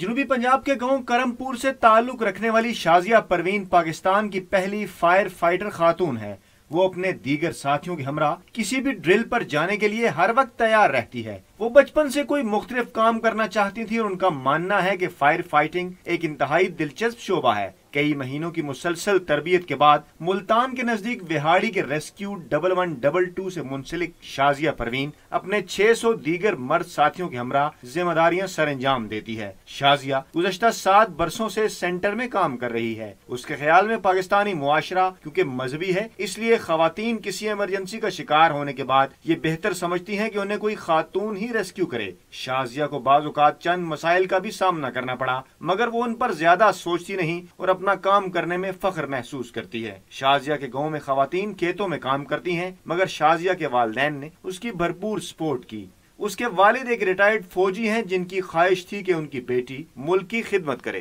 जनूबी पंजाब के गांव करमपुर से ताल्लुक रखने वाली शाजिया परवीन पाकिस्तान की पहली फायर फाइटर खातून है वो अपने दीगर साथियों के हमरा किसी भी ड्रिल पर जाने के लिए हर वक्त तैयार रहती है वो बचपन से कोई मुख्तलिफ काम करना चाहती थी और उनका मानना है कि फायर फाइटिंग एक इंतहाई दिलचस्प शोभा है कई महीनों की मुसलसल तरबियत के बाद मुल्तान के नजदीक विहाड़ी के rescue double one double two से मुंसलिक शाजिया परवीन अपने 600 दीगर मर्द साथियों के हमरा जिम्मेदारियां सर अंजाम देती है शाजिया गुजशत सात बरसों से सेंटर में काम कर रही है उसके ख्याल में पाकिस्तानी मुआशरा क्यूँकी मजहबी है इसलिए खातन किसी इमरजेंसी का शिकार होने के बाद ये बेहतर समझती है की उन्हें कोई खातून ही रेस्क्यू करे शाजिया को बाज चंद मसाइल का भी सामना करना पड़ा मगर वो उन पर ज्यादा सोचती नहीं और अपना काम करने में फख्र महसूस करती है शाजिया के गाँव में खातन खेतों में काम करती है मगर शाजिया के वाले ने उसकी भरपूर सपोर्ट की उसके वालिद एक रिटायर्ड फौजी हैं जिनकी ख्वाहिश थी कि उनकी बेटी मुल्क की खिदमत करे